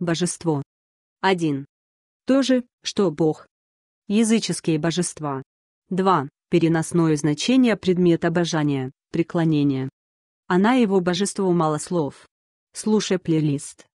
Божество. 1. То же, что Бог. Языческие божества. 2. Переносное значение предмета обожания, преклонения. Она его божество мало слов. Слушай плейлист.